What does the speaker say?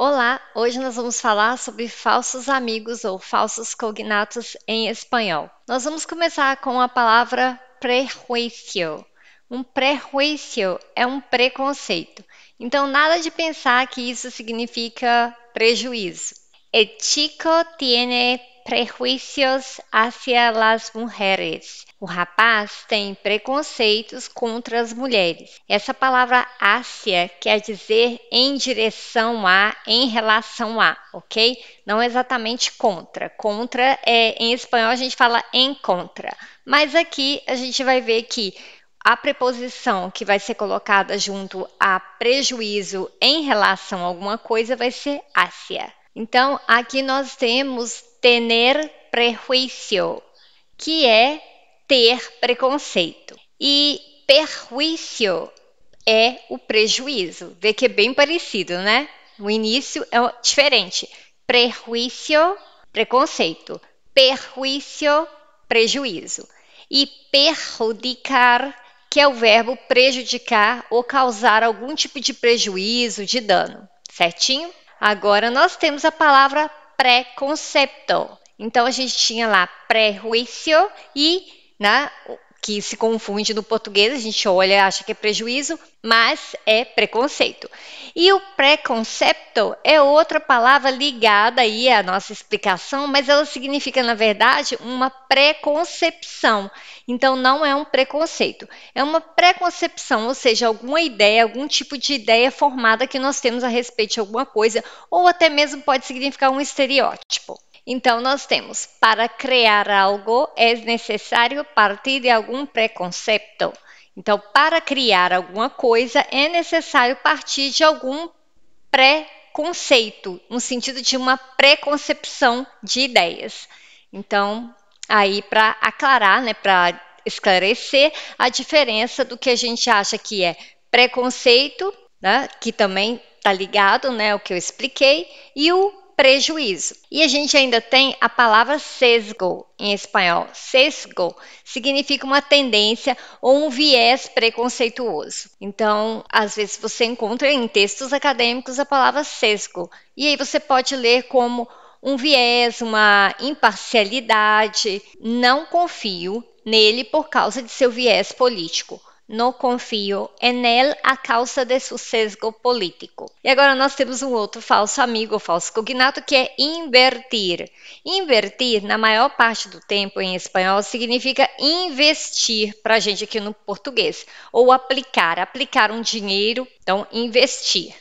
Olá, hoje nós vamos falar sobre falsos amigos ou falsos cognatos em espanhol. Nós vamos começar com a palavra prejuicio. Um prejuicio é um preconceito. Então, nada de pensar que isso significa prejuízo. El chico tiene prejuízos hacia las mujeres. O rapaz tem preconceitos contra as mulheres. Essa palavra hacia quer dizer em direção a, em relação a, ok? Não exatamente contra. Contra é em espanhol a gente fala em contra, mas aqui a gente vai ver que a preposição que vai ser colocada junto a prejuízo em relação a alguma coisa vai ser hacia. Então, aqui nós temos tener prejuicio, que é ter preconceito. E perjuízo é o prejuízo. Vê que é bem parecido, né? O início é diferente. Prejuicio, preconceito. Perjuízo, prejuízo. E perjudicar, que é o verbo prejudicar ou causar algum tipo de prejuízo, de dano. Certinho? Agora nós temos a palavra preconcepto. Então a gente tinha lá pré prejuízo e né, que se confunde no português, a gente olha e acha que é prejuízo, mas é preconceito. E o preconcepto é outra palavra ligada aí à nossa explicação, mas ela significa, na verdade, uma preconcepção. Então, não é um preconceito, é uma preconcepção, ou seja, alguma ideia, algum tipo de ideia formada que nós temos a respeito de alguma coisa, ou até mesmo pode significar um estereótipo. Então, nós temos: para criar algo é necessário partir de algum preconceito. Então, para criar alguma coisa é necessário partir de algum preconceito, no sentido de uma preconcepção de ideias. Então, aí para aclarar, né, para esclarecer a diferença do que a gente acha que é preconceito, né, que também está ligado, né, ao que eu expliquei, e o prejuízo. E a gente ainda tem a palavra sesgo em espanhol. Sesgo significa uma tendência ou um viés preconceituoso. Então, às vezes você encontra em textos acadêmicos a palavra sesgo, e aí você pode ler como um viés, uma imparcialidade, não confio nele por causa de seu viés político não confio em ele a causa de seu sesgo político. E agora nós temos um outro falso amigo, falso cognato, que é invertir. Invertir, na maior parte do tempo em espanhol, significa investir para a gente aqui no português, ou aplicar, aplicar um dinheiro, então investir.